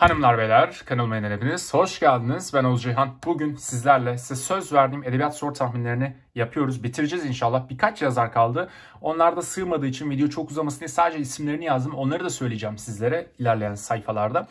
Hanımlar beyler kanalıma yeni hepiniz hoş geldiniz. Ben Oğuz Cihan. Bugün sizlerle size söz verdiğim edebiyat soru tahminlerini yapıyoruz. Bitireceğiz inşallah. Birkaç yazar kaldı. Onlar da sığmadığı için video çok uzamasın diye sadece isimlerini yazdım. Onları da söyleyeceğim sizlere ilerleyen sayfalarda.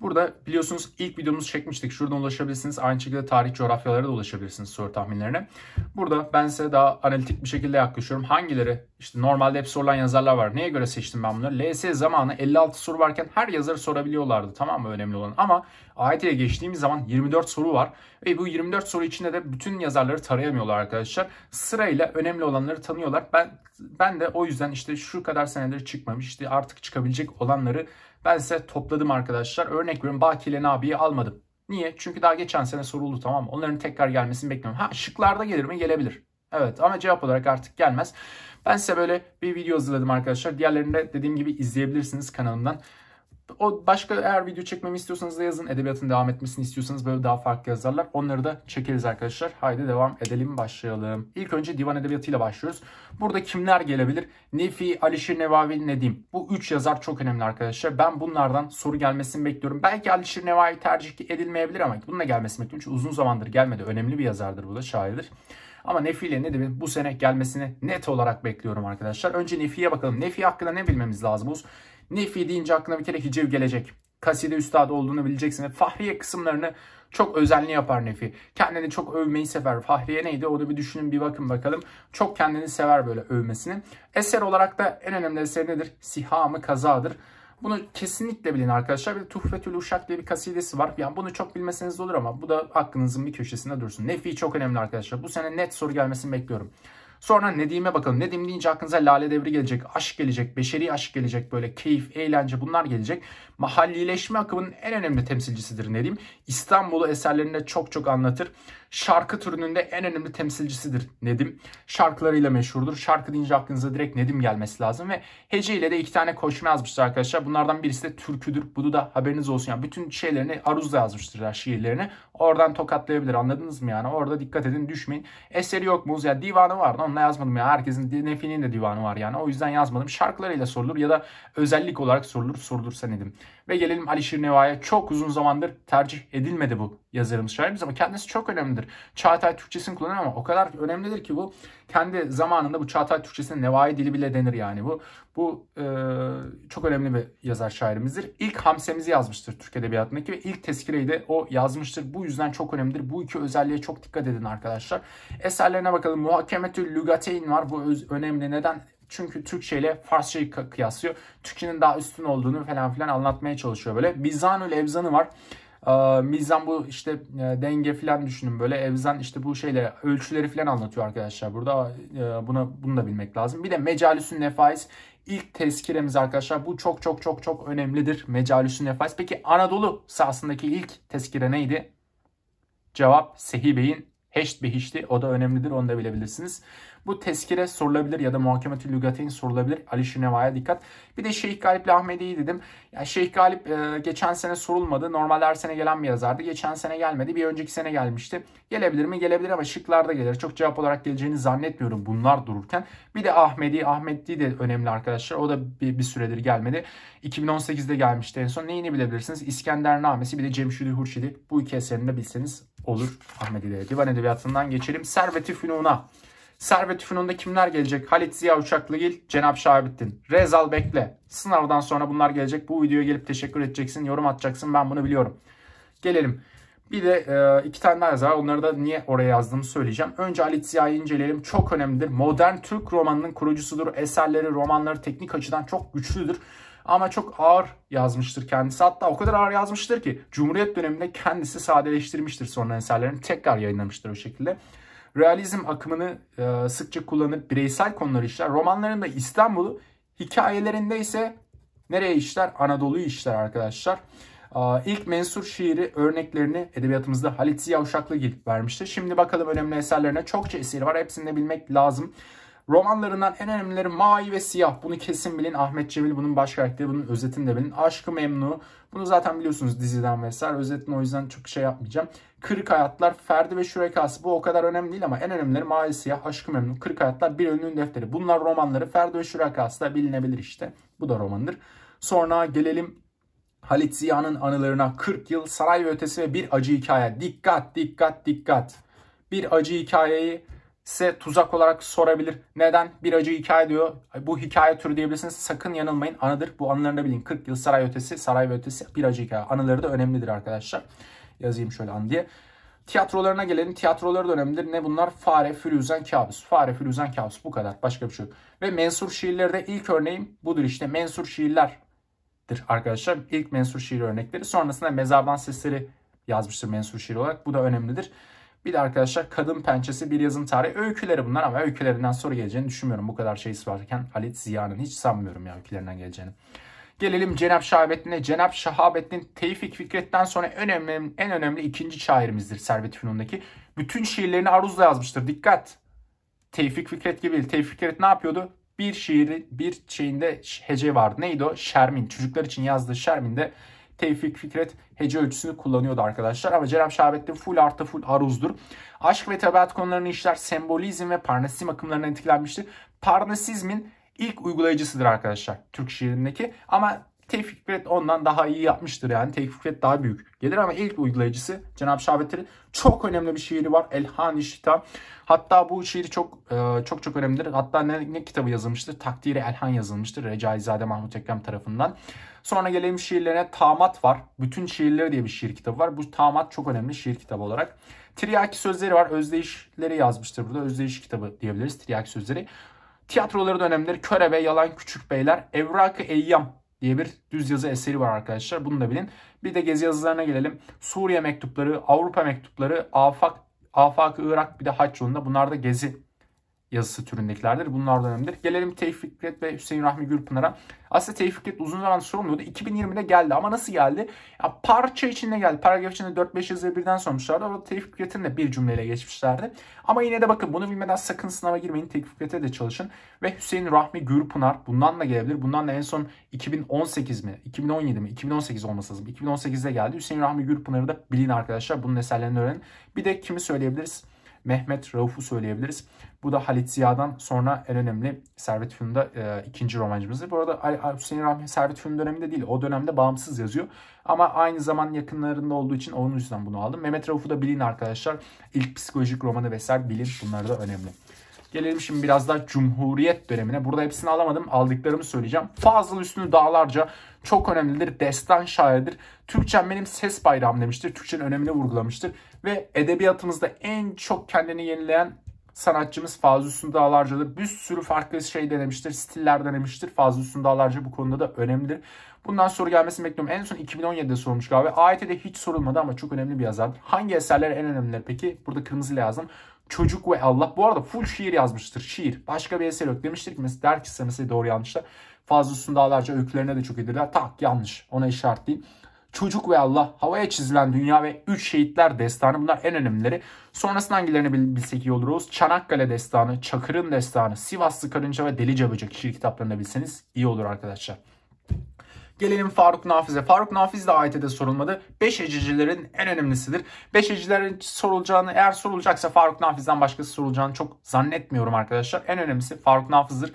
Burada biliyorsunuz ilk videomuzu çekmiştik. Şuradan ulaşabilirsiniz. Aynı şekilde tarih coğrafyalara da ulaşabilirsiniz soru tahminlerine. Burada ben size daha analitik bir şekilde yaklaşıyorum. Hangileri işte normalde hep sorulan yazarlar var. Neye göre seçtim ben bunları? LS zamanı 56 soru varken her yazarı sorabiliyorlardı. Tamam mı? Önemli olan. Ama AYT'ye geçtiğimiz zaman 24 soru var. Ve bu 24 soru içinde de bütün yazarları tarayamıyorlar arkadaşlar. Sırayla önemli olanları tanıyorlar. Ben ben de o yüzden işte şu kadar senedir çıkmamış işte artık çıkabilecek olanları ben ise topladım arkadaşlar. Örnek veriyorum Bakilen Nabiyi almadım. Niye? Çünkü daha geçen sene soruldu tamam mı? Onların tekrar gelmesini bekliyorum. Ha şıklarda gelir mi? Gelebilir. Evet ama cevap olarak artık gelmez. Ben size böyle bir video hazırladım arkadaşlar. Diğerlerini de dediğim gibi izleyebilirsiniz kanalımdan. O başka eğer video çekmemi istiyorsanız da yazın. Edebiyatın devam etmesini istiyorsanız böyle daha farklı yazarlar. Onları da çekeriz arkadaşlar. Haydi devam edelim başlayalım. İlk önce divan edebiyatıyla başlıyoruz. Burada kimler gelebilir? Nefi, Alişir Nevavi, Nedim. Bu üç yazar çok önemli arkadaşlar. Ben bunlardan soru gelmesini bekliyorum. Belki Alişir Nevavi tercih edilmeyebilir ama bununla gelmesini bekliyorum. Çünkü uzun zamandır gelmedi. Önemli bir yazardır bu da şairdir. Ama Nefi ile Nedim'in bu sene gelmesini net olarak bekliyorum arkadaşlar. Önce Nefi'ye bakalım. Nefi hakkında ne bilmemiz lazım? bu? Nefi deyince aklına bir kere hiciv gelecek. Kaside üstadı olduğunu bileceksin ve Fahriye kısımlarını çok özenli yapar Nefi. Kendini çok övmeyi sever. Fahriye neydi onu bir düşünün bir bakın bakalım. Çok kendini sever böyle övmesini. Eser olarak da en önemli eser nedir? Sihamı kazadır. Bunu kesinlikle bilin arkadaşlar. Bir de Tuhfetül Uşak diye bir kasidesi var. Yani bunu çok bilmeseniz de olur ama bu da aklınızın bir köşesinde dursun. Nefi çok önemli arkadaşlar. Bu sene net soru gelmesini bekliyorum. Sonra Nedim'e bakalım. Nedim deyince aklınıza Lale Devri gelecek, aşk gelecek, beşeri aşk gelecek, böyle keyif, eğlence bunlar gelecek. Mahallileşme akımının en önemli temsilcisidir Nedim. İstanbul'u eserlerinde çok çok anlatır şarkı türünün de en önemli temsilcisidir Nedim. Şarkılarıyla meşhurdur. Şarkı deyince aklınıza direkt Nedim gelmesi lazım ve Hece ile de iki tane koşma yazmıştır arkadaşlar. Bunlardan birisi de türküdür. Bunu da haberiniz olsun. Yani bütün şeylerini Aruz'da yazmıştır şiirlerini. Oradan tokatlayabilir anladınız mı yani? Orada dikkat edin düşmeyin. Eseri yok mu? Ya divanı var. Onunla yazmadım ya. Herkesin Nefi'nin de divanı var yani. O yüzden yazmadım. Şarkılarıyla sorulur ya da özellik olarak sorulur. Sorulursa Nedim. Ve gelelim Alişir Nevaya Çok uzun zamandır tercih edilmedi bu yazarımız, şairimiz ama kendisi çok önemlidir. Çağatay Türkçesini kullanıyor ama o kadar önemlidir ki bu kendi zamanında bu Çağatay Türkçesine nevai dili bile denir yani bu. Bu e, çok önemli bir yazar şairimizdir. İlk Hamsemizi yazmıştır Türk Edebiyatı'ndaki ve ilk tezkireyi de o yazmıştır. Bu yüzden çok önemlidir. Bu iki özelliğe çok dikkat edin arkadaşlar. Eserlerine bakalım. Muhakemetü Lügateyn var. Bu önemli. Neden? Çünkü Türkçe ile Farsçayı kıyaslıyor. Türkçenin daha üstün olduğunu falan filan anlatmaya çalışıyor böyle. Mizanül Evzan'ı var. Ee, mizan bu işte e, denge falan düşünün böyle. Evzan işte bu şeyle ölçüleri falan anlatıyor arkadaşlar burada. Ee, buna, bunu da bilmek lazım. Bir de Mecalüsün Nefais ilk tezkiremiz arkadaşlar. Bu çok çok çok çok önemlidir. Mecalüsün Nefais. Peki Anadolu sahasındaki ilk tezkire neydi? Cevap Sehi Bey'in Heşt Behişti. O da önemlidir. Onu da bilebilirsiniz. Bu teskire sorulabilir ya da muhakemeti lügateyn sorulabilir. Ali Şineva'ya dikkat. Bir de Şeyh Galip Lahmedi'yi dedim. Yani Şeyh Galip e, geçen sene sorulmadı. Normal her sene gelen bir yazardı. Geçen sene gelmedi. Bir önceki sene gelmişti. Gelebilir mi? Gelebilir ama şıklarda gelir. Çok cevap olarak geleceğini zannetmiyorum bunlar dururken. Bir de Ahmedi. Ahmedi de önemli arkadaşlar. O da bir, bir süredir gelmedi. 2018'de gelmişti en son. Neyini bilebilirsiniz? İskender Namesi bir de Cemşidi Hurşidi. Bu iki eserini de bilseniz olur Ahmedi Ahmedi'de. Divan Edebiyatı'ndan geçelim. Servet-i Fünun'a. Servet Üfünü'nde kimler gelecek? Halit Ziya Uçaklıgil, Cenap Şahabettin. Rezal Bekle. Sınavdan sonra bunlar gelecek. Bu videoya gelip teşekkür edeceksin, yorum atacaksın. Ben bunu biliyorum. Gelelim. Bir de e, iki tane daha yazar. Onları da niye oraya yazdığımı söyleyeceğim. Önce Halit Ziya'yı inceleyelim. Çok önemlidir. Modern Türk romanının kurucusudur. Eserleri, romanları teknik açıdan çok güçlüdür. Ama çok ağır yazmıştır kendisi. Hatta o kadar ağır yazmıştır ki Cumhuriyet döneminde kendisi sadeleştirmiştir sonra eserlerini. Tekrar yayınlamıştır o şekilde realizm akımını e, sıkça kullanıp bireysel konular işler. Romanlarında İstanbul'u, hikayelerinde ise nereye işler? Anadolu'yu işler arkadaşlar. E, ilk mensur şiiri örneklerini edebiyatımızda Halit Ziya Uşaklıgil vermişti. Şimdi bakalım önemli eserlerine. Çokça eseri var. Hepsini de bilmek lazım. Romanlarından en önemlileri Mavi ve Siyah. Bunu kesin bilin. Ahmet Cemil bunun baş karakteri. Bunun özetini de bilin. Aşkı Memnu. Bunu zaten biliyorsunuz diziden vesaire. Özetini o yüzden çok şey yapmayacağım. Kırık Hayatlar, Ferdi ve Şürekası. Bu o kadar önemli değil ama en önemlileri Mavi Siyah, Aşkı Memnu, Kırık Hayatlar, Bir önlüğün Defteri. Bunlar romanları. Ferdi ve Şürekası da bilinebilir işte. Bu da romandır. Sonra gelelim Halit Ziya'nın anılarına 40 yıl saray ve ötesi ve bir acı hikaye. Dikkat dikkat dikkat. Bir acı hikayeyi size tuzak olarak sorabilir. Neden? Bir acı hikaye diyor. Bu hikaye türü diyebilirsiniz. Sakın yanılmayın. Anıdır. Bu anılarını bilin. 40 yıl saray ötesi, saray ötesi bir acı hikaye. Anıları da önemlidir arkadaşlar. Yazayım şöyle an diye. Tiyatrolarına gelelim. Tiyatroları da önemlidir. Ne bunlar? Fare, Firuzen, Kabus. Fare, Firuzen, Kabus. Bu kadar. Başka bir şey yok. Ve mensur şiirleri de ilk örneğim budur işte. Mensur şiirlerdir arkadaşlar. İlk mensur şiir örnekleri. Sonrasında mezardan sesleri yazmıştır mensur şiir olarak. Bu da önemlidir. Bir de arkadaşlar kadın pençesi bir yazın tarihi. Öyküleri bunlar ama öykülerinden soru geleceğini düşünmüyorum. Bu kadar şey varken Halit Ziya'nın hiç sanmıyorum ya öykülerinden geleceğini. Gelelim Cenab Şahabettin'e. Cenab Şahabettin Tevfik Fikret'ten sonra en önemli, en önemli ikinci şairimizdir servet Fünun'daki. Bütün şiirlerini aruzla yazmıştır. Dikkat! Tevfik Fikret gibi değil. Tevfik Fikret ne yapıyordu? Bir şiiri, bir şeyinde hece vardı. Neydi o? Şermin. Çocuklar için yazdığı Şermin'de Tevfik Fikret hece ölçüsünü kullanıyordu arkadaşlar. Ama Cerem Şahabettin full artı full aruzdur. Aşk ve tabiat konularını işler sembolizm ve parnasizm akımlarına etkilenmiştir. Parnasizmin ilk uygulayıcısıdır arkadaşlar Türk şiirindeki. Ama Tevfik Fikret ondan daha iyi yapmıştır yani. Tevfik Fikret daha büyük gelir ama ilk uygulayıcısı Cenab-ı Şahvetler'in çok önemli bir şiiri var. Elhan-ı Şita. Hatta bu şiiri çok e, çok çok önemlidir. Hatta ne, ne kitabı yazılmıştır? Takdiri Elhan yazılmıştır. Recaizade Mahmut Ekrem tarafından. Sonra gelelim şiirlerine Tamat var. Bütün şiirleri diye bir şiir kitabı var. Bu Tamat çok önemli şiir kitabı olarak. Triyaki sözleri var. Özdeyişleri yazmıştır burada. Özdeyiş kitabı diyebiliriz. Triyaki sözleri. Tiyatroları dönemleri Körebe, Yalan Küçük Beyler, evrak Eyyam diye bir düz yazı eseri var arkadaşlar. Bunu da bilin. Bir de gezi yazılarına gelelim. Suriye mektupları, Avrupa mektupları, Afak, Afak Irak bir de Haç yolunda. Bunlar da gezi yazısı türündekilerdir. Bunlardan önemlidir. Gelelim Tevfik Fikret ve Hüseyin Rahmi Gürpınar'a. Aslında Tevfik Fikret uzun zaman sorumluydu. 2020'de geldi ama nasıl geldi? Ya parça içinde geldi. Paragraf içinde 4-5 yazıyı birden sormuşlardı. Orada Tevfik Fikret'in de bir cümleyle geçmişlerdi. Ama yine de bakın bunu bilmeden sakın sınava girmeyin. Tevfik Fikret'e de çalışın. Ve Hüseyin Rahmi Gürpınar bundan da gelebilir. Bundan da en son 2018 mi? 2017 mi? 2018 olması lazım. 2018'de geldi. Hüseyin Rahmi Gürpınar'ı da bilin arkadaşlar. Bunun eserlerini öğrenin. Bir de kimi söyleyebiliriz? Mehmet Rauf'u söyleyebiliriz. Bu da Halit Ziya'dan sonra en önemli Servet Fünun'da e, ikinci romancımızdır. Bu arada Ali, Hüseyin Rahmi Servet Fünun döneminde değil. O dönemde bağımsız yazıyor. Ama aynı zaman yakınlarında olduğu için onun yüzden bunu aldım. Mehmet Rauf'u da bilin arkadaşlar. İlk psikolojik romanı vesaire bilin. Bunlar da önemli. Gelelim şimdi biraz daha Cumhuriyet dönemine. Burada hepsini alamadım. Aldıklarımı söyleyeceğim. Fazıl Üstünü Dağlarca çok önemlidir. Destan şairdir. Türkçen benim ses bayram demiştir. Türkçenin önemini vurgulamıştır. Ve edebiyatımızda en çok kendini yenileyen sanatçımız Fazıl Üstün Dağlarca'da bir sürü farklı şey denemiştir, stiller denemiştir. Fazıl Üstün Dağlarca bu konuda da önemlidir. Bundan soru gelmesini bekliyorum. En son 2017'de sorulmuş galiba. AYT'de hiç sorulmadı ama çok önemli bir yazardır. Hangi eserler en önemliler peki? Burada kırmızı lazım Çocuk ve Allah. Bu arada full şiir yazmıştır. Şiir. Başka bir eser yok demiştir ki mesela der ki size mesela doğru yanlışlar. Fazıl Sundağlarca öykülerine de çok edirler. Tak yanlış. Ona işaret Çocuk ve Allah, havaya çizilen dünya ve üç şehitler destanı bunlar en önemlileri. Sonrasında hangilerini bilsek iyi oluruz. Çanakkale destanı, Çakır'ın destanı, Sivaslı Karınca ve Delice Böcek şiir kitaplarını bilseniz iyi olur arkadaşlar. Gelelim Faruk Nafiz'e. Faruk Nafiz de AYT'de sorulmadı. 5 ecicilerin en önemlisidir. 5 ecicilerin sorulacağını eğer sorulacaksa Faruk Nafiz'den başkası sorulacağını çok zannetmiyorum arkadaşlar. En önemlisi Faruk Nafiz'dir.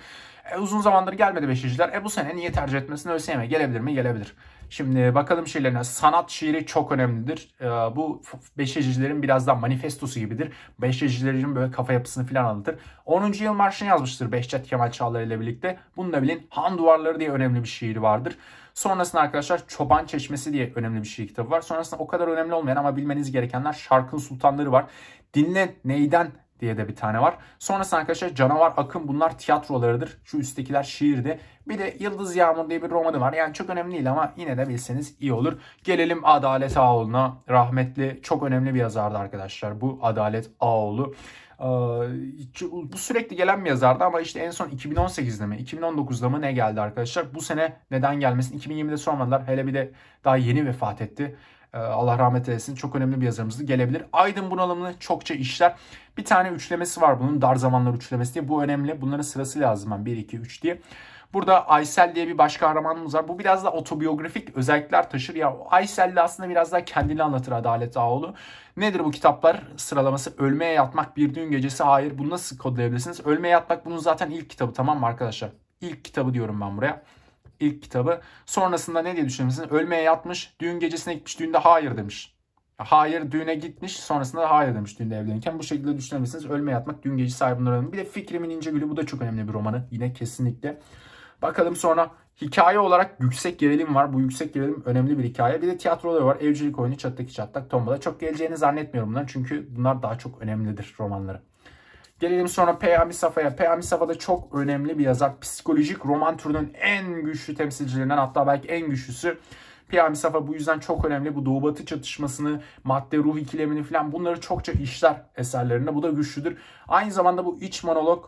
E, uzun zamandır gelmedi beşiciler. E bu sene niye tercih etmesin? ÖSYM gelebilir mi? Gelebilir. Şimdi bakalım şiirlerine. Sanat şiiri çok önemlidir. E, bu beşecilerin biraz daha manifestosu gibidir. Beşecilerin böyle kafa yapısını falan anlatır. 10. Yıl Marşı'nı yazmıştır Behçet Kemal Çağlar ile birlikte. Bunu da bilin. Han Duvarları diye önemli bir şiiri vardır. Sonrasında arkadaşlar Çoban Çeşmesi diye önemli bir şiir kitabı var. Sonrasında o kadar önemli olmayan ama bilmeniz gerekenler Şarkın Sultanları var. Dinle neyden diye de bir tane var. Sonrasında arkadaşlar Canavar akım bunlar tiyatrolarıdır. Şu üsttekiler şiirdi. Bir de Yıldız Yağmur diye bir romanı var. Yani çok önemli değil ama yine de bilseniz iyi olur. Gelelim Adalet Ağoğlu'na. Rahmetli çok önemli bir yazardı arkadaşlar bu Adalet Ağoğlu. Ee, bu sürekli gelen bir yazardı ama işte en son 2018'de mi 2019'da mı ne geldi arkadaşlar. Bu sene neden gelmesin 2020'de sormadılar. Hele bir de daha yeni vefat etti. Ee, Allah rahmet eylesin. Çok önemli bir yazarımızdı. Gelebilir. Aydın bunalımını çokça işler. Bir tane üçlemesi var bunun. Dar zamanlar üçlemesi diye. Bu önemli. Bunların sırası lazım. Ben 1, 2, 3 diye. Burada Aysel diye bir başka kahramanımız var. Bu biraz da otobiyografik özellikler taşır. Ya Aysel de aslında biraz daha kendini anlatır Adalet Ağoğlu. Nedir bu kitaplar sıralaması? Ölmeye Yatmak Bir Düğün Gecesi. Hayır bunu nasıl kodlayabilirsiniz? Ölmeye Yatmak bunun zaten ilk kitabı tamam mı arkadaşlar? İlk kitabı diyorum ben buraya ilk kitabı. Sonrasında ne diye düşünmüşsün Ölmeye yatmış, düğün gecesine gitmiş, düğünde hayır demiş. Hayır düğüne gitmiş sonrasında hayır demiş düğünde evlenirken. Bu şekilde düşünebilirsiniz. Ölme yatmak düğün gece bunlar Bir de Fikrimin İnce Gülü bu da çok önemli bir romanı. Yine kesinlikle. Bakalım sonra hikaye olarak yüksek gerilim var. Bu yüksek gerilim önemli bir hikaye. Bir de tiyatroları var. Evcilik oyunu, çattaki çatlak, tombala. Çok geleceğini zannetmiyorum bunlar. Çünkü bunlar daha çok önemlidir romanları. Gelelim sonra Peyami Safa'ya. Peyami Safa da çok önemli bir yazar. Psikolojik roman türünün en güçlü temsilcilerinden hatta belki en güçlüsü. Peyami Safa bu yüzden çok önemli. Bu Doğu Batı çatışmasını, madde ruh ikilemini falan bunları çokça işler eserlerinde. Bu da güçlüdür. Aynı zamanda bu iç monolog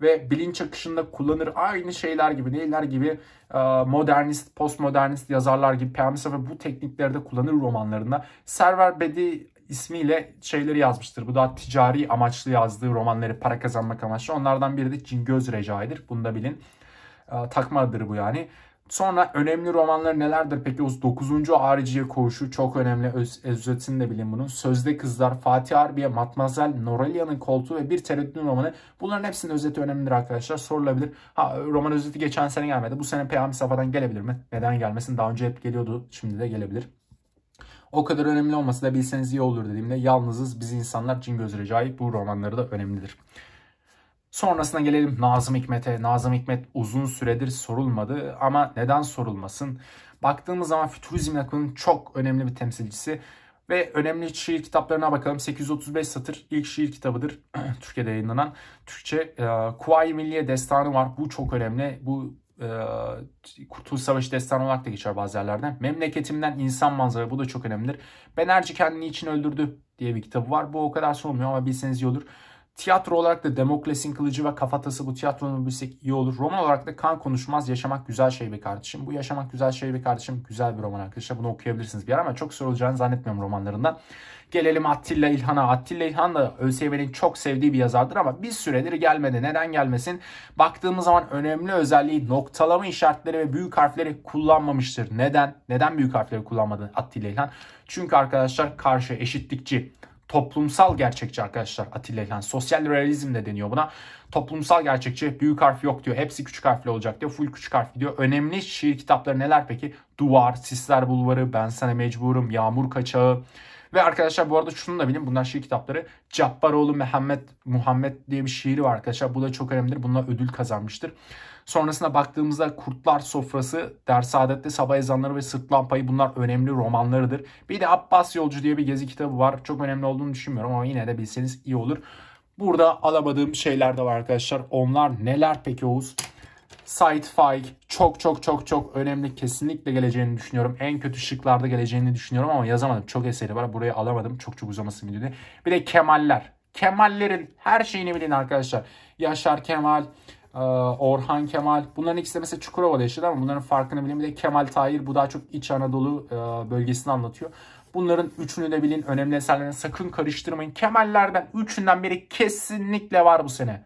ve bilinç akışında kullanır. Aynı şeyler gibi, neyler gibi e, modernist, postmodernist yazarlar gibi Peyami Safa bu teknikleri de kullanır romanlarında. Server Bedi ismiyle şeyleri yazmıştır. Bu da ticari amaçlı yazdığı romanları para kazanmak amaçlı. Onlardan biri de Cingöz Recai'dir. Bunu da bilin. E, ee, takma adıdır bu yani. Sonra önemli romanları nelerdir? Peki o 9. Hariciye Koğuşu çok önemli. Öz, özetini de bilin bunun. Sözde Kızlar, Fatih Harbiye, Matmazel, Norelia'nın Koltuğu ve Bir Tereddüt'ün romanı. Bunların hepsinin özeti önemlidir arkadaşlar. Sorulabilir. Ha roman özeti geçen sene gelmedi. Bu sene Peyami Safa'dan gelebilir mi? Neden gelmesin? Daha önce hep geliyordu. Şimdi de gelebilir. O kadar önemli olmasa da bilseniz iyi olur dediğimde Yalnızız Biz insanlar Cin Gözü Recai bu romanları da önemlidir. Sonrasına gelelim Nazım Hikmet'e. Nazım Hikmet uzun süredir sorulmadı ama neden sorulmasın? Baktığımız zaman fütürizm akımının çok önemli bir temsilcisi. Ve önemli şiir kitaplarına bakalım. 835 satır ilk şiir kitabıdır Türkiye'de yayınlanan. Türkçe e, Kuvayi Milliye Destanı var. Bu çok önemli. Bu ee, Kurtuluş Savaşı destanı olarak da geçer bazı yerlerden. Memleketimden insan manzara bu da çok önemlidir. Ben Benerci kendini için öldürdü diye bir kitabı var. Bu o kadar sorulmuyor ama bilseniz iyi olur. Tiyatro olarak da Demokles'in kılıcı ve kafatası bu tiyatronun bilsek iyi olur. Roman olarak da kan konuşmaz yaşamak güzel şey bir kardeşim. Bu yaşamak güzel şey bir kardeşim güzel bir roman arkadaşlar. Bunu okuyabilirsiniz bir ara ama çok sorulacağını zannetmiyorum romanlarında. Gelelim Attila İlhan'a. Attila İlhan da ÖSYM'nin çok sevdiği bir yazardır ama bir süredir gelmedi. Neden gelmesin? Baktığımız zaman önemli özelliği noktalama işaretleri ve büyük harfleri kullanmamıştır. Neden? Neden büyük harfleri kullanmadı Attila İlhan? Çünkü arkadaşlar karşı eşitlikçi toplumsal gerçekçi arkadaşlar Atilla yani sosyal realizm de deniyor buna. Toplumsal gerçekçi büyük harf yok diyor. Hepsi küçük harfli olacak diyor. Full küçük harf diyor. Önemli şiir kitapları neler peki? Duvar, Sisler Bulvarı, Ben Sana Mecburum, Yağmur Kaçağı, ve arkadaşlar bu arada şunu da bilin bunlar şiir kitapları. Cabbaroğlu Mehmet Muhammed diye bir şiiri var arkadaşlar. Bu da çok önemlidir. Bununla ödül kazanmıştır. Sonrasına baktığımızda Kurtlar Sofrası, Dersaadet'te Sabah Ezanları ve Sırt Lampayı bunlar önemli romanlarıdır. Bir de Abbas Yolcu diye bir gezi kitabı var. Çok önemli olduğunu düşünmüyorum ama yine de bilseniz iyi olur. Burada alamadığım şeyler de var arkadaşlar. Onlar neler peki Oğuz? sci-fi çok çok çok çok önemli. Kesinlikle geleceğini düşünüyorum. En kötü şıklarda geleceğini düşünüyorum ama yazamadım. Çok eseri var. Burayı alamadım. Çok çok uzamasın videoda. Bir de Kemaller. Kemallerin her şeyini bilin arkadaşlar. Yaşar Kemal, e, Orhan Kemal. Bunların ikisi de mesela Çukurova'da yaşadı ama bunların farkını bilin. Bir de Kemal Tahir. Bu daha çok İç Anadolu e, bölgesini anlatıyor. Bunların üçünü de bilin. Önemli eserlerini sakın karıştırmayın. Kemallerden üçünden biri kesinlikle var bu sene.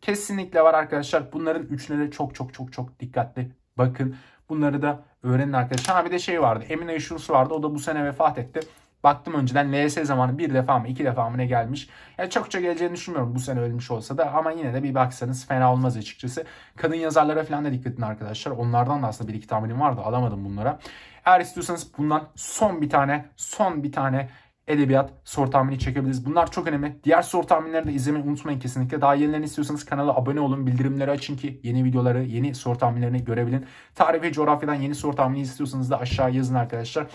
Kesinlikle var arkadaşlar. Bunların üçüne de çok çok çok çok dikkatli bakın. Bunları da öğrenin arkadaşlar. Ha bir de şey vardı. Emine Işursu vardı. O da bu sene vefat etti. Baktım önceden LS zamanı bir defa mı iki defa mı ne gelmiş. Yani çokça geleceğini düşünmüyorum bu sene ölmüş olsa da ama yine de bir baksanız fena olmaz açıkçası. Kadın yazarlara falan da dikkat edin arkadaşlar. Onlardan da aslında bir iki tahminim vardı alamadım bunlara. Eğer istiyorsanız bundan son bir tane son bir tane edebiyat soru tahmini çekebiliriz. Bunlar çok önemli. Diğer soru tahminlerini de izlemeyi unutmayın kesinlikle. Daha yenilerini istiyorsanız kanala abone olun. Bildirimleri açın ki yeni videoları, yeni soru tahminlerini görebilin. Tarih ve coğrafyadan yeni soru tahmini istiyorsanız da aşağı yazın arkadaşlar.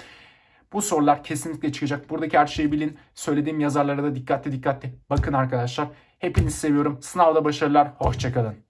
Bu sorular kesinlikle çıkacak. Buradaki her şeyi bilin. Söylediğim yazarlara da dikkatli dikkatli bakın arkadaşlar. Hepinizi seviyorum. Sınavda başarılar. Hoşçakalın.